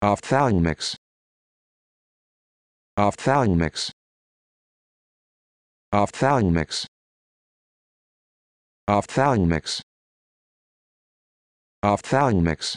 ophthalmics ophthalmics ophthalmics ophthalmics ophthalmics